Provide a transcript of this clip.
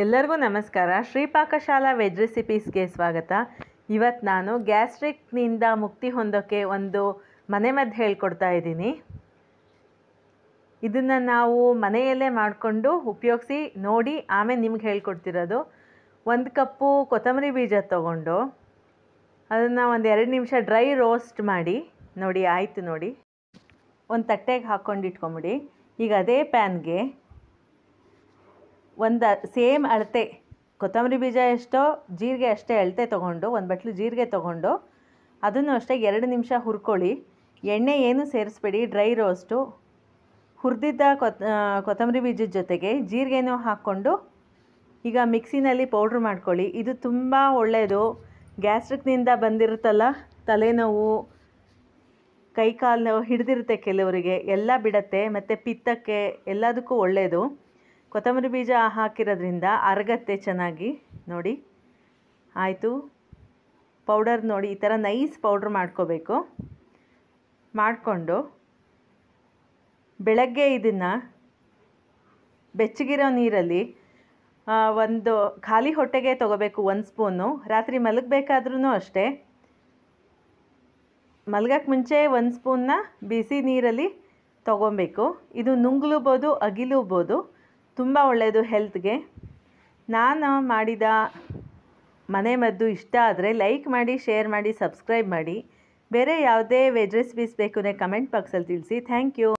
ಎಲ್ಲರಿಗೂ ನಮಸ್ಕಾರ ಶ್ರೀಪಾಕಶಾಲಾ ವೆಜ್ ರೆಸಿಪೀಸ್ಗೆ ಸ್ವಾಗತ ಇವತ್ತು ನಾನು ಗ್ಯಾಸ್ಟ್ರಿಕ್ನಿಂದ ಮುಕ್ತಿ ಹೊಂದೋಕ್ಕೆ ಒಂದು ಮದ್ದು ಹೇಳ್ಕೊಡ್ತಾ ಇದ್ದೀನಿ ಇದನ್ನು ನಾವು ಮನೆಯಲ್ಲೇ ಮಾಡಿಕೊಂಡು ಉಪಯೋಗಿಸಿ ನೋಡಿ ಆಮೇಲೆ ನಿಮ್ಗೆ ಹೇಳ್ಕೊಡ್ತಿರೋದು ಒಂದು ಕಪ್ಪು ಕೊತ್ತಂಬರಿ ಬೀಜ ತೊಗೊಂಡು ಅದನ್ನು ಒಂದು ಎರಡು ನಿಮಿಷ ಡ್ರೈ ರೋಸ್ಟ್ ಮಾಡಿ ನೋಡಿ ಆಯಿತು ನೋಡಿ ಒಂದು ತಟ್ಟೆಗೆ ಹಾಕ್ಕೊಂಡು ಇಟ್ಕೊಂಬಿಡಿ ಈಗ ಅದೇ ಪ್ಯಾನ್ಗೆ ಒಂದು ಸೇಮ್ ಅಳತೆ ಕೊತ್ತಂಬರಿ ಬೀಜ ಎಷ್ಟೋ ಜೀರಿಗೆ ಅಷ್ಟೇ ಅಳತೆ ತೊಗೊಂಡು ಒಂದು ಬಟ್ಲು ಜೀರಿಗೆ ತೊಗೊಂಡು ಅದನ್ನು ಅಷ್ಟೇ ಎರಡು ನಿಮಿಷ ಹುರ್ಕೊಳ್ಳಿ ಎಣ್ಣೆ ಏನು ಸೇರಿಸ್ಬೇಡಿ ಡ್ರೈ ರೋಸ್ಟು ಹುರಿದಿದ್ದ ಕೊತ್ ಕೊತ್ತಂಬರಿ ಬೀಜದ ಜೊತೆಗೆ ಜೀರಿಗೆನೂ ಹಾಕ್ಕೊಂಡು ಈಗ ಮಿಕ್ಸಿನಲ್ಲಿ ಪೌಡ್ರ್ ಮಾಡ್ಕೊಳ್ಳಿ ಇದು ತುಂಬ ಒಳ್ಳೆಯದು ಗ್ಯಾಸ್ಟ್ರಿಕ್ನಿಂದ ಬಂದಿರುತ್ತಲ್ಲ ತಲೆನೋವು ಕೈಕಾಲು ನೋವು ಹಿಡಿದಿರುತ್ತೆ ಕೆಲವರಿಗೆ ಎಲ್ಲ ಬಿಡತ್ತೆ ಮತ್ತು ಪಿತ್ತಕ್ಕೆ ಎಲ್ಲದಕ್ಕೂ ಒಳ್ಳೆಯದು ಕೊತ್ತಂಬರಿ ಬೀಜ ಹಾಕಿರೋದ್ರಿಂದ ಅರಗತ್ತೆ ಚೆನ್ನಾಗಿ ನೋಡಿ ಆಯಿತು ಪೌಡರ್ ನೋಡಿ ಈ ಥರ ನೈಸ್ ಪೌಡ್ರ್ ಮಾಡ್ಕೋಬೇಕು ಮಾಡಿಕೊಂಡು ಬೆಳಗ್ಗೆ ಇದನ್ನು ಬೆಚ್ಚಗಿರೋ ನೀರಲ್ಲಿ ಒಂದು ಖಾಲಿ ಹೊಟ್ಟೆಗೆ ತೊಗೋಬೇಕು ಒಂದು ಸ್ಪೂನು ರಾತ್ರಿ ಮಲಗಬೇಕಾದ್ರೂ ಅಷ್ಟೇ ಮಲಗಕ್ಕೆ ಮುಂಚೆ ಒಂದು ಸ್ಪೂನ್ನ ಬಿಸಿ ನೀರಲ್ಲಿ ತೊಗೊಬೇಕು ಇದು ನುಂಗ್ಲೂಬೋದು ಅಗಿಲೂಬೋದು ತುಂಬ ಒಳ್ಳೆಯದು ಹೆಲ್ತ್ಗೆ ನಾನು ಮಾಡಿದ ಮನೆ ಮದ್ದು ಇಷ್ಟ ಆದರೆ ಲೈಕ್ ಮಾಡಿ ಶೇರ್ ಮಾಡಿ ಸಬ್ಸ್ಕ್ರೈಬ್ ಮಾಡಿ ಬೇರೆ ಯಾವುದೇ ವೆಜ್ ರೆಸಿಪೀಸ್ ಬೇಕು ಅಂದರೆ ಕಮೆಂಟ್ ಬಾಕ್ಸಲ್ಲಿ ತಿಳಿಸಿ ಥ್ಯಾಂಕ್ ಯು